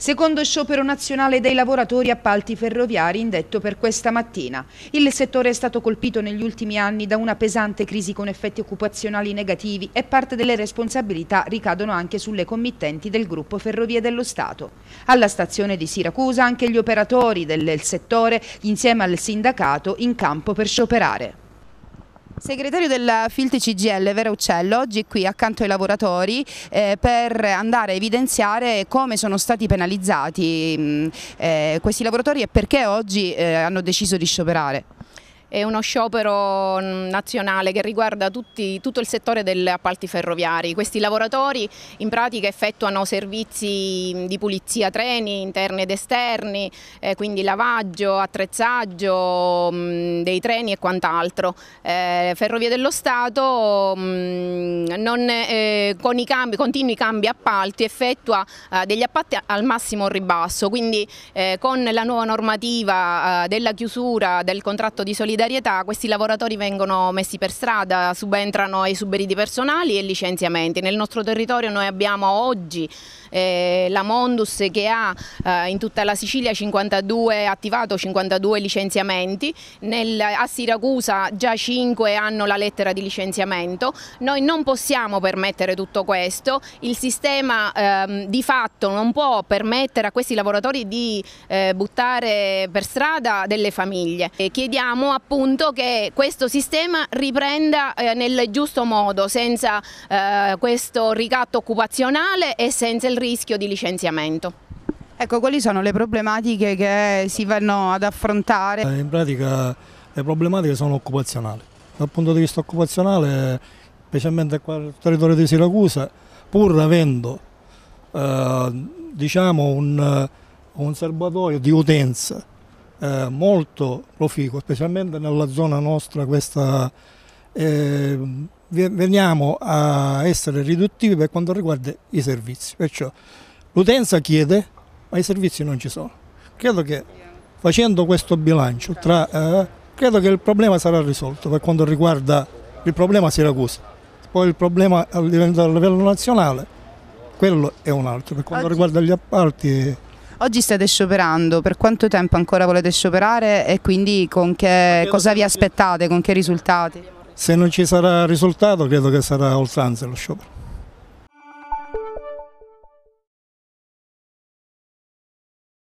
Secondo sciopero nazionale dei lavoratori appalti ferroviari indetto per questa mattina. Il settore è stato colpito negli ultimi anni da una pesante crisi con effetti occupazionali negativi e parte delle responsabilità ricadono anche sulle committenti del gruppo Ferrovie dello Stato. Alla stazione di Siracusa anche gli operatori del settore insieme al sindacato in campo per scioperare. Segretario della Filti CGL Vera Uccello, oggi qui accanto ai lavoratori eh, per andare a evidenziare come sono stati penalizzati mh, mm, eh, questi lavoratori e perché oggi eh, hanno deciso di scioperare. È uno sciopero mm, nazionale che riguarda tutti, tutto il settore degli appalti ferroviari. Questi lavoratori in pratica effettuano servizi mm, di pulizia treni interni ed esterni, eh, quindi lavaggio, attrezzaggio mh, mm, dei treni e quant'altro. Eh, Ferrovie dello Stato mh, non, eh, con i cambi, continui cambi appalti effettua eh, degli appalti al massimo ribasso, quindi eh, con la nuova normativa eh, della chiusura del contratto di solidarietà solidarietà questi lavoratori vengono messi per strada, subentrano ai suberidi personali e licenziamenti. Nel nostro territorio noi abbiamo oggi eh, la Mondus che ha eh, in tutta la Sicilia 52, attivato 52 licenziamenti, Nel, a Siracusa già 5 hanno la lettera di licenziamento. Noi non possiamo permettere tutto questo, il sistema ehm, di fatto non può permettere a questi lavoratori di eh, buttare per strada delle famiglie. E chiediamo appunto appunto che questo sistema riprenda eh, nel giusto modo, senza eh, questo ricatto occupazionale e senza il rischio di licenziamento. Ecco, quali sono le problematiche che si vanno ad affrontare? Eh, in pratica le problematiche sono occupazionali. Dal punto di vista occupazionale, specialmente qua nel territorio di Siracusa, pur avendo eh, diciamo un, un serbatoio di utenza eh, molto proficuo, specialmente nella zona nostra questa, eh, veniamo a essere riduttivi per quanto riguarda i servizi, perciò l'utenza chiede ma i servizi non ci sono. Credo che facendo questo bilancio tra, eh, credo che il problema sarà risolto per quanto riguarda il problema Siracusa, poi il problema a livello, a livello nazionale, quello è un altro, per quanto Oggi. riguarda gli appalti Oggi state scioperando, per quanto tempo ancora volete scioperare e quindi con che, cosa vi aspettate, con che risultati? Se non ci sarà risultato credo che sarà oltranza lo sciopero.